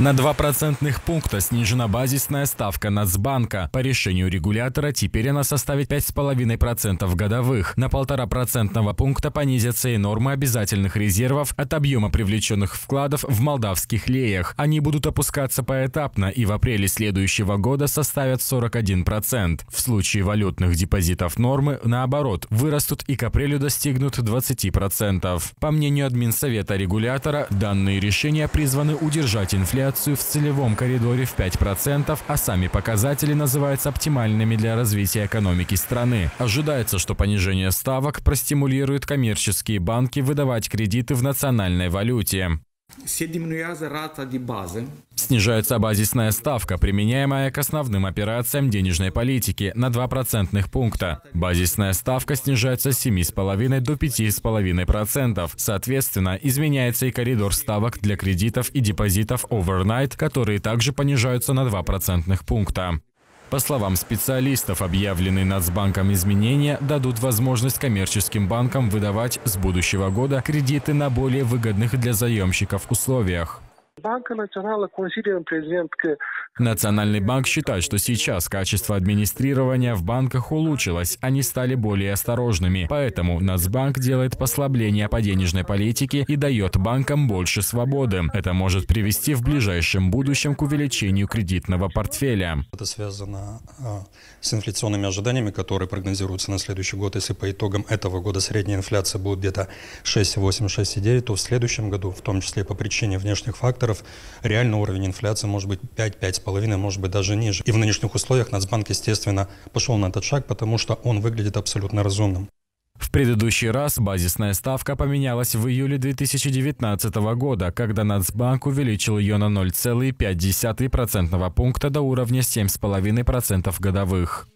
На 2 процентных пункта снижена базисная ставка Нацбанка. По решению регулятора теперь она составит 5,5% годовых. На 1,5% пункта понизятся и нормы обязательных резервов от объема привлеченных вкладов в молдавских леях. Они будут опускаться поэтапно и в апреле следующего года составят 41%. В случае валютных депозитов нормы, наоборот, вырастут и к апрелю достигнут 20%. По мнению админсовета регулятора, данные решения призваны удержать инфляцию инфляцию в целевом коридоре в 5%, а сами показатели называются оптимальными для развития экономики страны. Ожидается, что понижение ставок простимулирует коммерческие банки выдавать кредиты в национальной валюте. Снижается базисная ставка, применяемая к основным операциям денежной политики на 2 процентных пункта. Базисная ставка снижается с 7,5 до 5,5%. Соответственно, изменяется и коридор ставок для кредитов и депозитов overnight, которые также понижаются на 2 процентных пункта. По словам специалистов, объявленные Нацбанком изменения дадут возможность коммерческим банкам выдавать с будущего года кредиты на более выгодных для заемщиков условиях. Национальный банк считает, что сейчас качество администрирования в банках улучшилось, они стали более осторожными. Поэтому Нацбанк делает послабление по денежной политике и дает банкам больше свободы. Это может привести в ближайшем будущем к увеличению кредитного портфеля. Это связано а, с инфляционными ожиданиями, которые прогнозируются на следующий год. Если по итогам этого года средняя инфляция будет где-то 6,8-6,9, то в следующем году, в том числе по причине внешних факторов, долларов, реально уровень инфляции может быть 5-5,5, может быть даже ниже. И в нынешних условиях Нацбанк, естественно, пошел на этот шаг, потому что он выглядит абсолютно разумным. В предыдущий раз базисная ставка поменялась в июле 2019 года, когда Нацбанк увеличил ее на 0,5% пункта до уровня 7,5% годовых.